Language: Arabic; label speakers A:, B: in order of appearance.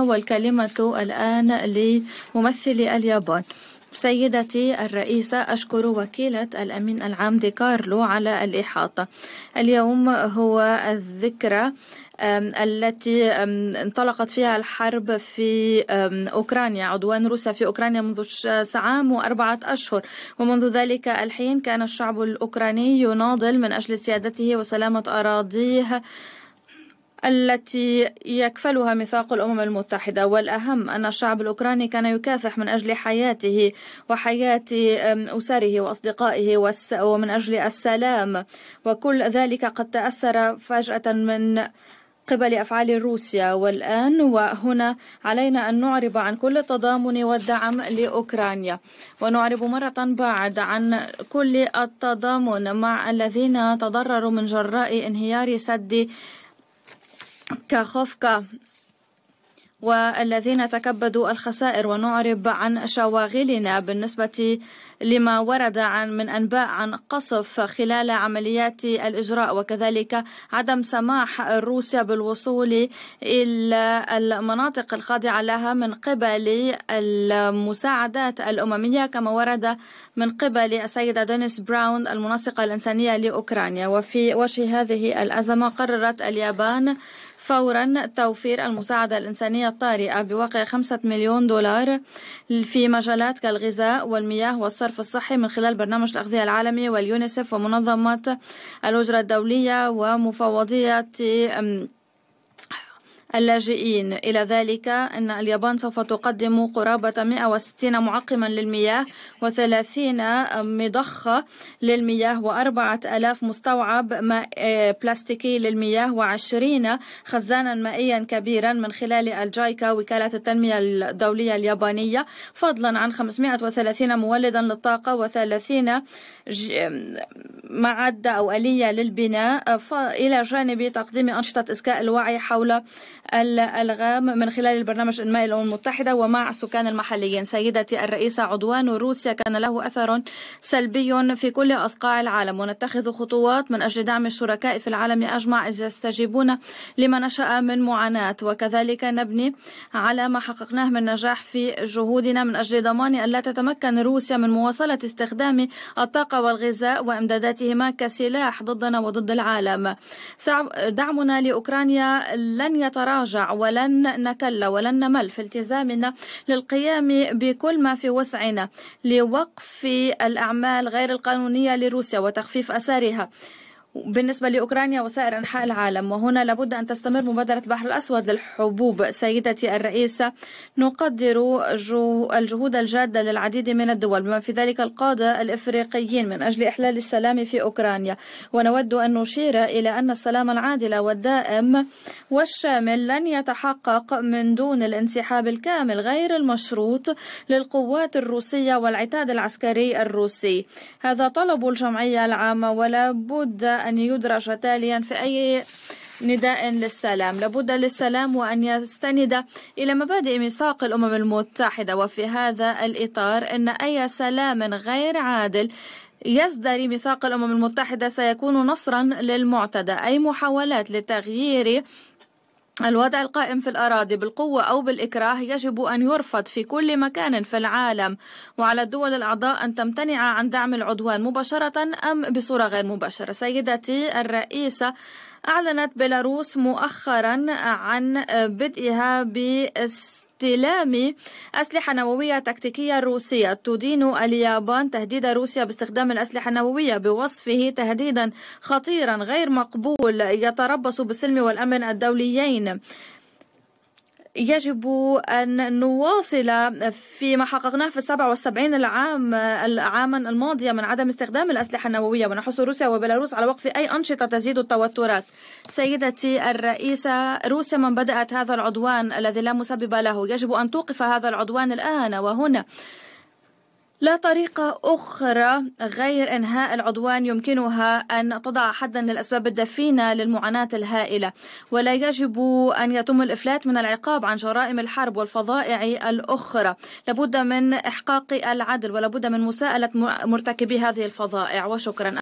A: والكلمة الآن لممثل اليابان سيدتي الرئيسة أشكر وكيلة الأمين العام دي كارلو على الإحاطة اليوم هو الذكرى التي انطلقت فيها الحرب في أوكرانيا عدوان روسيا في أوكرانيا منذ عام وأربعة أشهر ومنذ ذلك الحين كان الشعب الأوكراني يناضل من أجل سيادته وسلامة أراضيه التي يكفلها ميثاق الأمم المتحدة والأهم أن الشعب الأوكراني كان يكافح من أجل حياته وحياة أسره وأصدقائه ومن أجل السلام وكل ذلك قد تأثر فجأة من قبل أفعال روسيا والآن وهنا علينا أن نعرب عن كل التضامن والدعم لأوكرانيا ونعرب مرة بعد عن كل التضامن مع الذين تضرروا من جراء انهيار سد كخوفكا والذين تكبدوا الخسائر ونعرب عن شواغلنا بالنسبة لما ورد عن من أنباء عن قصف خلال عمليات الإجراء وكذلك عدم سماح روسيا بالوصول إلى المناطق الخاضعة لها من قبل المساعدات الأممية كما ورد من قبل السيدة دونيس براون المنسقة الإنسانية لأوكرانيا وفي وجه هذه الأزمة قررت اليابان فورا توفير المساعدة الإنسانية الطارئة بواقع خمسة مليون دولار في مجالات كالغذاء والمياه والصرف الصحي من خلال برنامج الأغذية العالمي واليونيسف ومنظمة الأجرة الدولية ومفوضية اللاجئين إلى ذلك أن اليابان سوف تقدم قرابة 160 معقما للمياه و30 مضخة للمياه و4000 مستوعب آه، بلاستيكي للمياه و20 خزانا مائيا كبيرا من خلال الجايكا وكالة التنمية الدولية اليابانية فضلا عن 530 مولدا للطاقة و30 معدة أو آلية للبناء إلى جانب تقديم أنشطة إسكاء الوعي حول الألغام من خلال البرنامج إنماء الأمم المتحدة ومع السكان المحليين سيدتي الرئيسة عدوان روسيا كان له أثر سلبي في كل أصقاع العالم ونتخذ خطوات من أجل دعم الشركاء في العالم أجمع إذ يستجيبون لما نشأ من معاناة وكذلك نبني على ما حققناه من نجاح في جهودنا من أجل ضمان ألا تتمكن روسيا من مواصلة استخدام الطاقة والغذاء وإمداداتهما كسلاح ضدنا وضد العالم دعمنا لأوكرانيا لن يتراجع نتراجع ولن نكل ولن نمل في التزامنا للقيام بكل ما في وسعنا لوقف الأعمال غير القانونية لروسيا وتخفيف أثرها بالنسبة لأوكرانيا وسائر أنحاء العالم وهنا لابد أن تستمر مبادرة البحر الأسود للحبوب سيدتي الرئيسة نقدر الجهود الجادة للعديد من الدول بما في ذلك القادة الإفريقيين من أجل إحلال السلام في أوكرانيا ونود أن نشير إلى أن السلام العادل والدائم والشامل لن يتحقق من دون الانسحاب الكامل غير المشروط للقوات الروسية والعتاد العسكري الروسي هذا طلب الجمعية العامة ولا بد أن يدرج تاليا في أي نداء للسلام لابد للسلام وأن يستند إلى مبادئ ميثاق الأمم المتحدة وفي هذا الإطار أن أي سلام غير عادل يزدري ميثاق الأمم المتحدة سيكون نصرا للمعتدى أي محاولات لتغيير الوضع القائم في الأراضي بالقوة أو بالإكراه يجب أن يرفض في كل مكان في العالم وعلى الدول الأعضاء أن تمتنع عن دعم العدوان مباشرة أم بصورة غير مباشرة سيدتي الرئيسة أعلنت بيلاروس مؤخرا عن بدئها باستلام استلام أسلحة نووية تكتيكية روسية تدين اليابان تهديد روسيا باستخدام الأسلحة النووية بوصفه تهديدا خطيرا غير مقبول يتربص بالسلم والأمن الدوليين يجب أن نواصل فيما حققناه في والسبعين العام العاما الماضية من عدم استخدام الأسلحة النووية ونحث روسيا وبيلاروس على وقف أي أنشطة تزيد التوترات سيدتي الرئيسة روسيا من بدأت هذا العدوان الذي لا مسبب له يجب أن توقف هذا العدوان الآن وهنا لا طريقة أخرى غير إنهاء العدوان يمكنها أن تضع حدا للأسباب الدفينة للمعاناة الهائلة ولا يجب أن يتم الإفلات من العقاب عن جرائم الحرب والفظائع الأخرى لابد من إحقاق العدل ولابد من مساءلة مرتكبي هذه الفظائع وشكرا